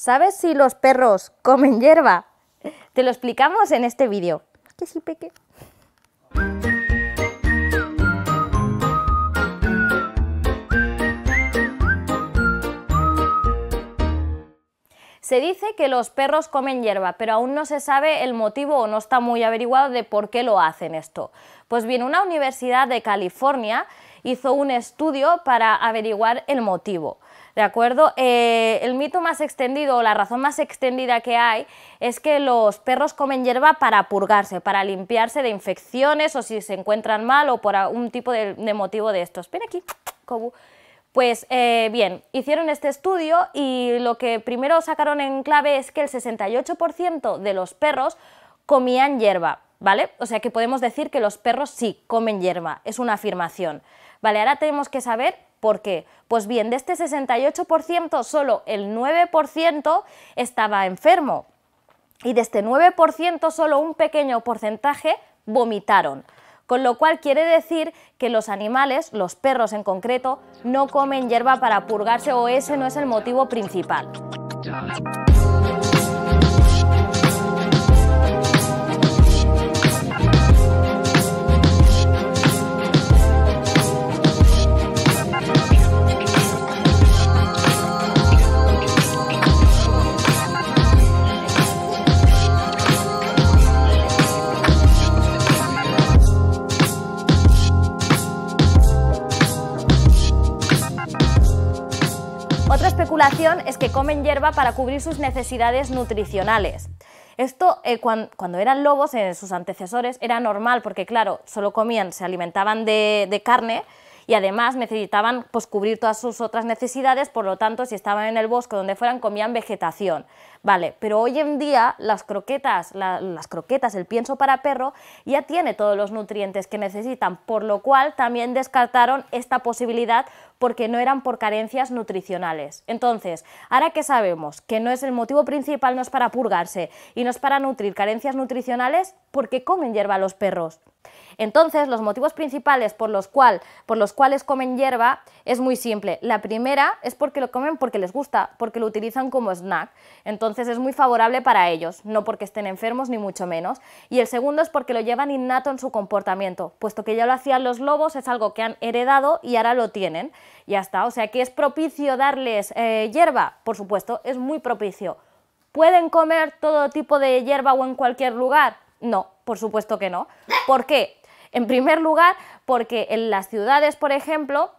¿Sabes si los perros comen hierba? Te lo explicamos en este vídeo. Que Peque. Se dice que los perros comen hierba, pero aún no se sabe el motivo o no está muy averiguado de por qué lo hacen esto. Pues bien, una universidad de California hizo un estudio para averiguar el motivo. ¿De acuerdo? Eh, el mito más extendido o la razón más extendida que hay es que los perros comen hierba para purgarse, para limpiarse de infecciones o si se encuentran mal o por algún tipo de, motivo de estos. Ven aquí, Pues eh, bien, hicieron este estudio y lo que primero sacaron en clave es que el 68% de los perros comían hierba, ¿vale? O sea que podemos decir que los perros sí comen hierba, es una afirmación. Vale, ahora tenemos que saber ¿Por qué? Pues bien, de este 68% solo el 9% estaba enfermo y de este 9% solo un pequeño porcentaje vomitaron. Con lo cual quiere decir que los animales, los perros en concreto, no comen hierba para purgarse o ese no es el motivo principal. es que comen hierba para cubrir sus necesidades nutricionales. Esto eh, cuando eran lobos, en sus antecesores, era normal porque, claro, solo comían, se alimentaban de, de carne y además necesitaban pues, cubrir todas sus otras necesidades, por lo tanto, si estaban en el bosque donde fueran, comían vegetación. Vale, pero hoy en día las croquetas, las croquetas, el pienso para perro, ya tiene todos los nutrientes que necesitan, por lo cual también descartaron esta posibilidad porque no eran por carencias nutricionales. Entonces, ahora que sabemos que no es el motivo principal, no es para purgarse y no es para nutrir carencias nutricionales, porque comen hierba los perros? Entonces, los motivos principales por los, por los cuales comen hierba es muy simple. La primera es porque lo comen porque les gusta, porque lo utilizan como snack. Entonces, es muy favorable para ellos, no porque estén enfermos ni mucho menos. Y el segundo es porque lo llevan innato en su comportamiento, puesto que ya lo hacían los lobos, es algo que han heredado y ahora lo tienen. Ya está, o sea que es propicio darles eh, hierba, por supuesto, es muy propicio. ¿Pueden comer todo tipo de hierba o en cualquier lugar? No, por supuesto que no. ¿Por qué? En primer lugar, porque en las ciudades, por ejemplo,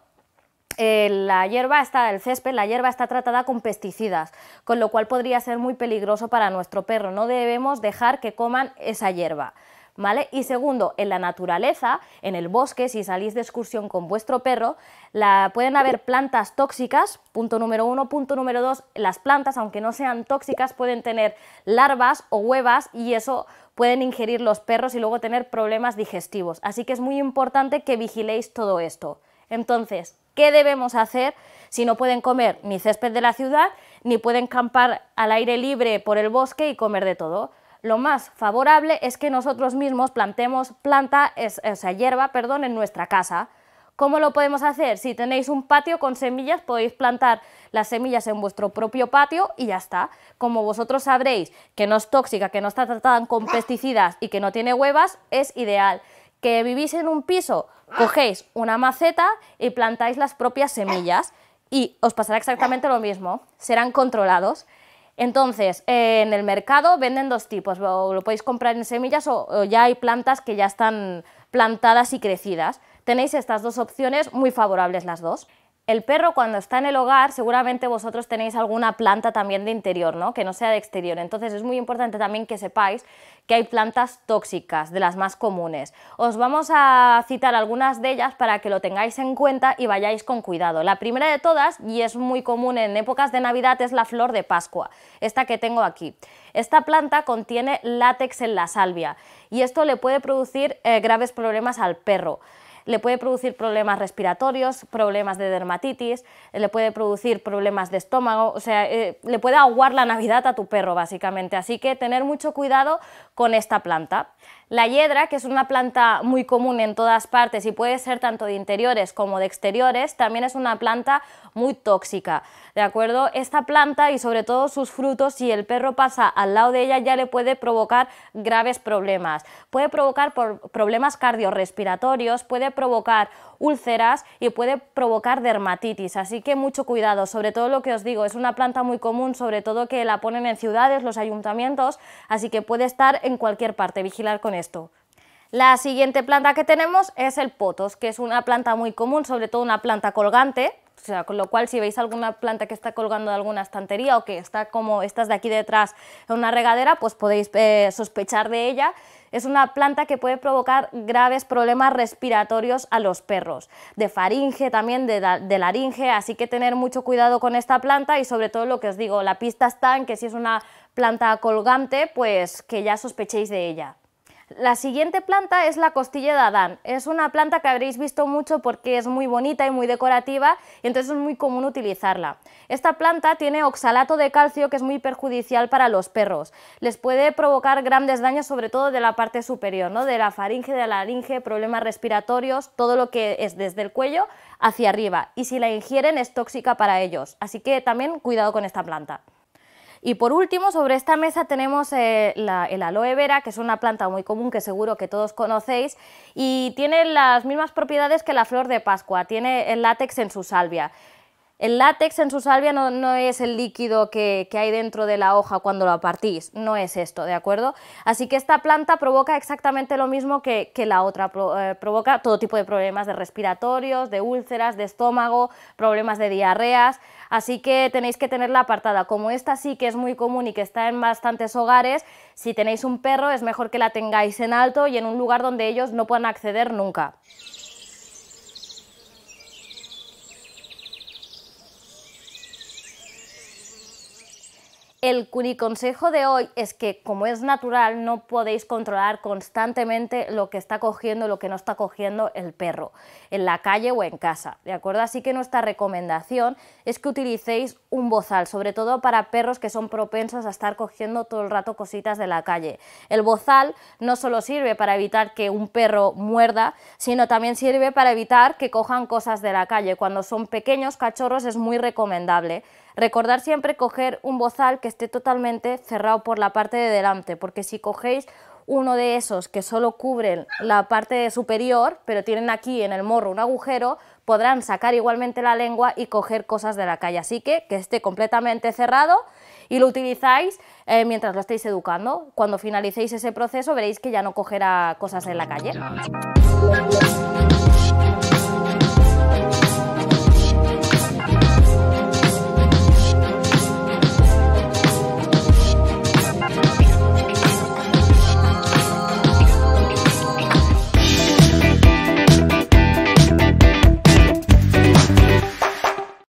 eh, la hierba está, el césped, la hierba está tratada con pesticidas, con lo cual podría ser muy peligroso para nuestro perro. No debemos dejar que coman esa hierba. ¿Vale? Y segundo, en la naturaleza, en el bosque, si salís de excursión con vuestro perro, la, pueden haber plantas tóxicas, punto número uno. Punto número dos, las plantas, aunque no sean tóxicas, pueden tener larvas o huevas y eso pueden ingerir los perros y luego tener problemas digestivos. Así que es muy importante que vigiléis todo esto. Entonces, ¿Qué debemos hacer si no pueden comer ni césped de la ciudad, ni pueden campar al aire libre por el bosque y comer de todo? Lo más favorable es que nosotros mismos plantemos planta, o hierba, perdón, en nuestra casa. ¿Cómo lo podemos hacer? Si tenéis un patio con semillas, podéis plantar las semillas en vuestro propio patio y ya está. Como vosotros sabréis que no es tóxica, que no está tratada con pesticidas y que no tiene huevas, es ideal que vivís en un piso, cogéis una maceta y plantáis las propias semillas y os pasará exactamente lo mismo, serán controlados. Entonces, eh, en el mercado venden dos tipos, o lo podéis comprar en semillas o ya hay plantas que ya están plantadas y crecidas. Tenéis estas dos opciones muy favorables las dos el perro cuando está en el hogar, seguramente vosotros tenéis alguna planta también de interior, ¿no? Que no sea de exterior. Entonces es muy importante también que sepáis que hay plantas tóxicas, de las más comunes. Os vamos a citar algunas de ellas para que lo tengáis en cuenta y vayáis con cuidado. La primera de todas, y es muy común en épocas de Navidad, es la flor de Pascua, esta que tengo aquí. Esta planta contiene látex en la salvia y esto le puede producir eh, graves problemas al perro le puede producir problemas respiratorios, problemas de dermatitis, le puede producir problemas de estómago, o sea, eh, le puede aguar la Navidad a tu perro básicamente. Así que tener mucho cuidado con esta planta. La hiedra, que es una planta muy común en todas partes y puede ser tanto de interiores como de exteriores, también es una planta muy tóxica, ¿de acuerdo? Esta planta y sobre todo sus frutos, si el perro pasa al lado de ella ya le puede provocar graves problemas. Puede provocar problemas cardiorrespiratorios, puede provocar úlceras y puede provocar dermatitis, así que mucho cuidado, sobre todo lo que os digo, es una planta muy común, sobre todo que la ponen en ciudades, los ayuntamientos, así que puede estar en cualquier parte, vigilar con esto. La siguiente planta que tenemos es el potos, que es una planta muy común, sobre todo una planta colgante, sea, con lo cual si veis alguna planta que está colgando de alguna estantería o que está como estas de aquí detrás en una regadera, pues podéis eh, sospechar de ella. Es una planta que puede provocar graves problemas respiratorios a los perros, de faringe también, de, laringe, así que tener mucho cuidado con esta planta y sobre todo lo que os digo, la pista está en que si es una planta colgante, pues que ya sospechéis de ella. La siguiente planta es la costilla de Adán. Es una planta que habréis visto mucho porque es muy bonita y muy decorativa y entonces es muy común utilizarla. Esta planta tiene oxalato de calcio que es muy perjudicial para los perros. Les puede provocar grandes daños sobre todo de la parte superior, ¿no? de la faringe, de la laringe, problemas respiratorios, todo lo que es desde el cuello hacia arriba. Y si la ingieren es tóxica para ellos. Así que también cuidado con esta planta. Y por último, sobre esta mesa tenemos eh, el aloe vera, que es una planta muy común que seguro que todos conocéis y tiene las mismas propiedades que la flor de Pascua, tiene el látex en su salvia. El látex en su salvia no, es el líquido que, hay dentro de la hoja cuando la partís, no es esto, ¿de acuerdo? Así que esta planta provoca exactamente lo mismo que, la otra, eh, provoca todo tipo de problemas de respiratorios, de úlceras, de estómago, problemas de diarreas, así que tenéis que tenerla apartada. Como esta sí que es muy común y que está en bastantes hogares, si tenéis un perro es mejor que la tengáis en alto y en un lugar donde ellos no puedan acceder nunca. El consejo de hoy es que, como es natural, no podéis controlar constantemente lo que está cogiendo, y lo que no está cogiendo el perro, en la calle o en casa, ¿de acuerdo? Así que nuestra recomendación es que utilicéis un bozal, sobre todo para perros que son propensos a estar cogiendo todo el rato cositas de la calle. El bozal no solo sirve para evitar que un perro muerda, sino también sirve para evitar que cojan cosas de la calle. Cuando son pequeños cachorros es muy recomendable. Recordar siempre coger un bozal que esté totalmente cerrado por la parte de delante, porque si cogéis uno de esos que solo cubren la parte superior, pero tienen aquí en el morro un agujero, podrán sacar igualmente la lengua y coger cosas de la calle. Así que que esté completamente cerrado y lo utilizáis eh, mientras lo estéis educando. Cuando finalicéis ese proceso veréis que ya no cogerá cosas en la calle.